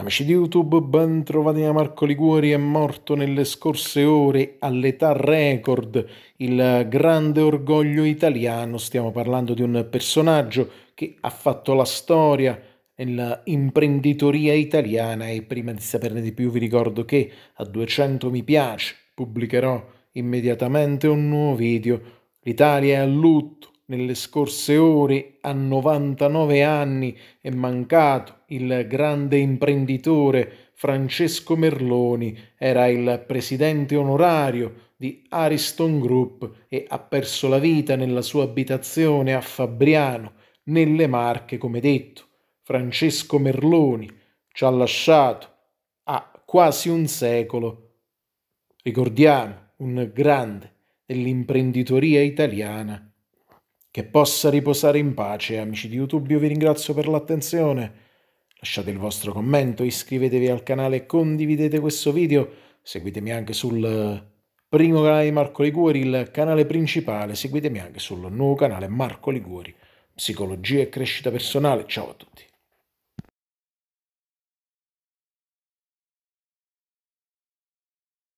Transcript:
Amici di YouTube, ben trovati da Marco Liguori, è morto nelle scorse ore all'età record il grande orgoglio italiano, stiamo parlando di un personaggio che ha fatto la storia nell'imprenditoria italiana e prima di saperne di più vi ricordo che a 200 mi piace pubblicherò immediatamente un nuovo video. L'Italia è a lutto nelle scorse ore, a 99 anni, è mancato il grande imprenditore Francesco Merloni, era il presidente onorario di Ariston Group e ha perso la vita nella sua abitazione a Fabriano, nelle Marche, come detto. Francesco Merloni ci ha lasciato a quasi un secolo. Ricordiamo, un grande dell'imprenditoria italiana che possa riposare in pace, amici di YouTube, io vi ringrazio per l'attenzione. Lasciate il vostro commento, iscrivetevi al canale, e condividete questo video, seguitemi anche sul eh, primo canale di Marco Liguori, il canale principale, seguitemi anche sul nuovo canale Marco Liguori, Psicologia e Crescita Personale. Ciao a tutti.